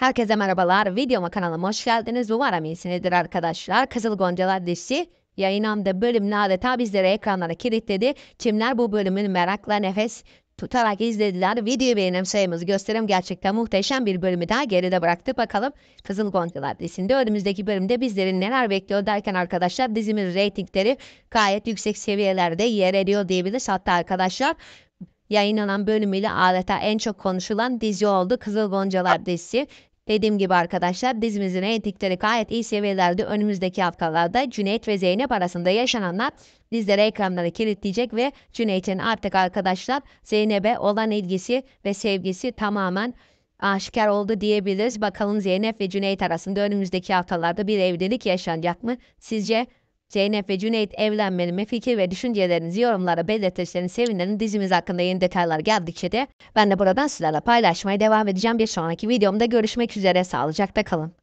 Herkese merhabalar. Videoma kanalıma hoş geldiniz. Umarım iyisinizdir arkadaşlar. Kızıl Goncalar dizisi yayınamda bölümünü adeta bizlere ekranlara kilitledi. Kimler bu bölümün merakla nefes tutarak izlediler. Videoyu beğenim sayımız gösterim gerçekten muhteşem bir bölümü daha geride bıraktı. Bakalım Kızıl Goncalar dizisinde önümüzdeki bölümde bizleri neler bekliyor derken arkadaşlar dizimiz reytingleri gayet yüksek seviyelerde yer ediyor diyebiliriz. Hatta arkadaşlar yayınlanan bölümüyle adeta en çok konuşulan dizi oldu. Kızıl Goncalar dizisi Dediğim gibi arkadaşlar dizimizin reytingleri gayet iyi seviyelerde önümüzdeki haftalarda Cüneyt ve Zeynep arasında yaşananlar dizlere ekranları kilitleyecek ve Cüneyt'in artık arkadaşlar Zeynep'e olan ilgisi ve sevgisi tamamen aşikar oldu diyebiliriz. Bakalım Zeynep ve Cüneyt arasında önümüzdeki haftalarda bir evlilik yaşanacak mı? Sizce Zeynep ve Cüneyt evlenmenime fikir ve düşüncelerinizi yorumlara belirtirseniz sevinirim. Dizimiz hakkında yeni detaylar geldikçe de ben de buradan sizlerle paylaşmaya devam edeceğim. Bir sonraki videomda görüşmek üzere. Sağlıcakla kalın.